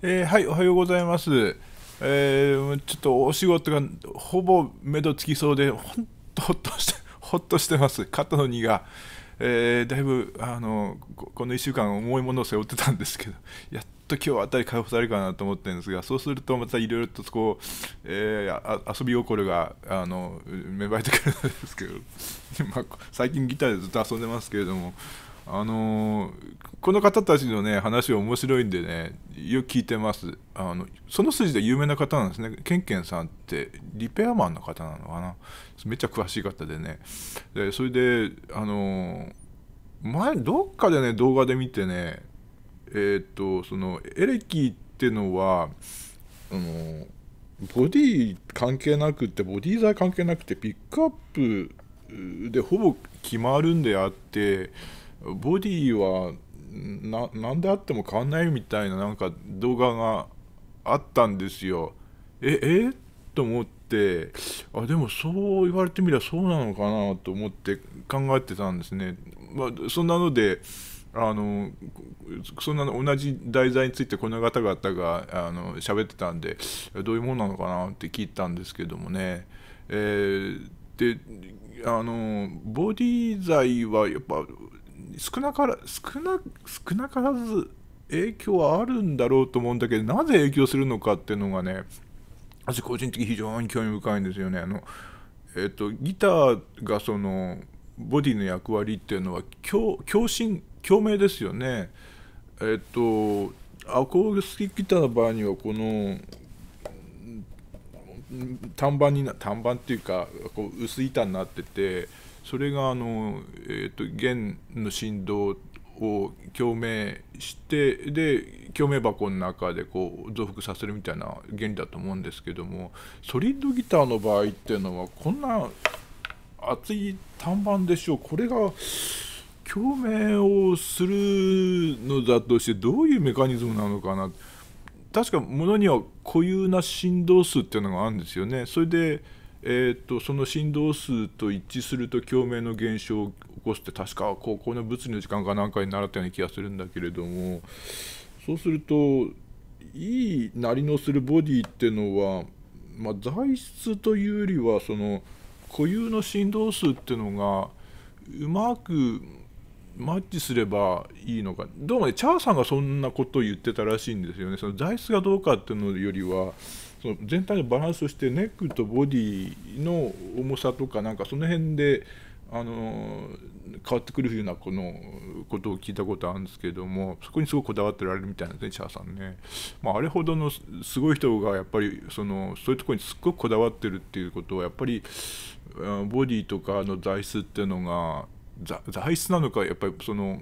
えー、はい、おはようございます。えー、ちょっとお仕事がほぼ目処つきそうで、ほんとほっとして、ほっとしてます。肩の荷が、えー、だいぶ、あの、この1週間重いものを背負ってたんですけど、やっと今日あたり解放されるかなと思ってるんですが、そうするとまたいろいろとこう、え遊び心が、あの、芽生えてくるんですけど、最近ギターでずっと遊んでますけれども、あのこの方たちのね話面白いんでねよく聞いてますあのその筋で有名な方なんですねケンケンさんってリペアマンの方なのかなめっちゃ詳しい方でねでそれであの前どっかでね動画で見てねえっ、とそのエレキってのはあのボディ関係なくてボディ材関係なくてピックアップでほぼ決まるんであってボディはな何であっても変わんないみたいななんか動画があったんですよ。ええと思ってあでもそう言われてみればそうなのかなと思って考えてたんですね。まあ、そんなのであのそんなの同じ題材についてこの方々があの喋ってたんでどういうものなのかなって聞いたんですけどもね。えー、であのボディ剤はやっぱ少なから少な少なからず影響はあるんだろうと思うんだけどなぜ影響するのかっていうのがね私個人的に非常に興味深いんですよね。あのえーと、ギターがそのボディの役割っていうのは共振共鳴ですよね。えっ、ー、とアコースティックギターの場合にはこの短板にな短板っていうかこう薄い板になってて。それがあの、えーと、弦の振動を共鳴してで共鳴箱の中でこう増幅させるみたいな原理だと思うんですけどもソリッドギターの場合っていうのはこんな厚い短板でしょうこれが共鳴をするのだとしてどういうメカニズムなのかな確かものには固有な振動数っていうのがあるんですよね。それでえーと、その振動数と一致すると共鳴の現象を起こすって確か高校の物理の時間かなんかに習ったような気がするんだけれどもそうするといいなりのするボディってのは、まあ、材質というよりはその固有の振動数ってのがうまくマッチすればいいのかどうもねチャーさんがそんなことを言ってたらしいんですよねその材質がどうかっていうのよりはその全体のバランスとしてネックとボディの重さとかなんかその辺であの変わってくるようなこのことを聞いたことあるんですけどもそこにすごくこだわってられるみたいなんですねチャーさんね、まあ、あれほどのすごい人がやっぱりそのそういうとこにすっごくこだわってるっていうことはやっぱりボディとかの材質っていうのが材質なのかやっぱりその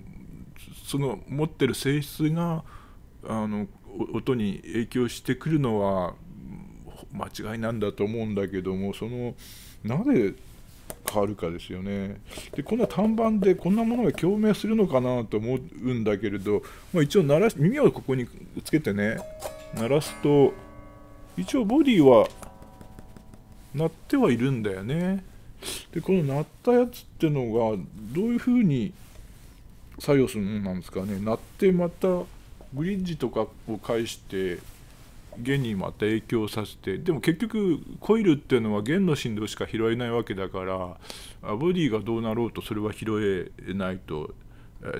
その持ってる性質があの音に影響してくるのは間違いなんだと思うんだけどもそのなぜ変わるかですよね。でこんな短板でこんなものが共鳴するのかなと思うんだけれど、まあ、一応鳴らし耳をここにつけてね鳴らすと一応ボディは鳴ってはいるんだよね。でこの鳴ったやつってのがどういうふうに作用するものなんですかね鳴ってまたグリッジとかを介して弦にまた影響させてでも結局コイルっていうのは弦の振動しか拾えないわけだからボディがどうなろうとそれは拾えないと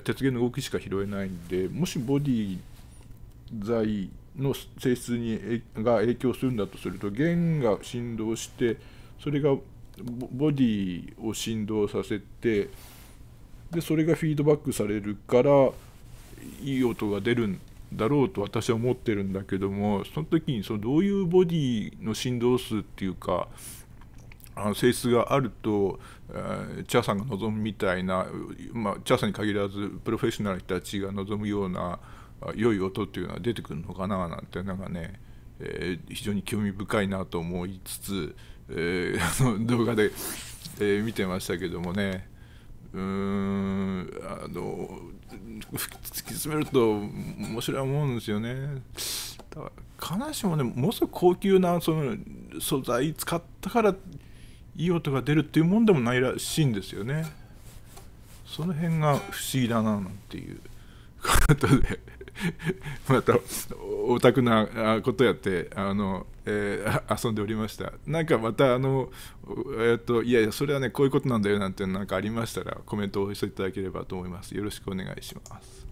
鉄弦の動きしか拾えないんでもしボディ材の性質にが影響するんだとすると弦が振動してそれがボディを振動させてでそれがフィードバックされるからいい音が出るんだろうと私は思ってるんだけどもその時にそのどういうボディの振動数っていうかあの性質があると、えー、チャーさんが望むみたいな、まあ、チャーさんに限らずプロフェッショナルたちが望むような良い音っていうのは出てくるのかななんてなんかね、えー、非常に興味深いなと思いつつえー、動画で、えー、見てましたけどもねうーんあの突き詰めると面白い思うんですよね。だから必ずしもねものすごく高級なその素材使ったからいい音が出るっていうもんでもないらしいんですよね。その辺が不思議だななんて いうことで。またオタクなことやってあの、えー、遊んでおりましたなんかまたあの、えーと、いやいやそれはねこういうことなんだよなんてなんかありましたらコメントをしていただければと思いますよろしくお願いします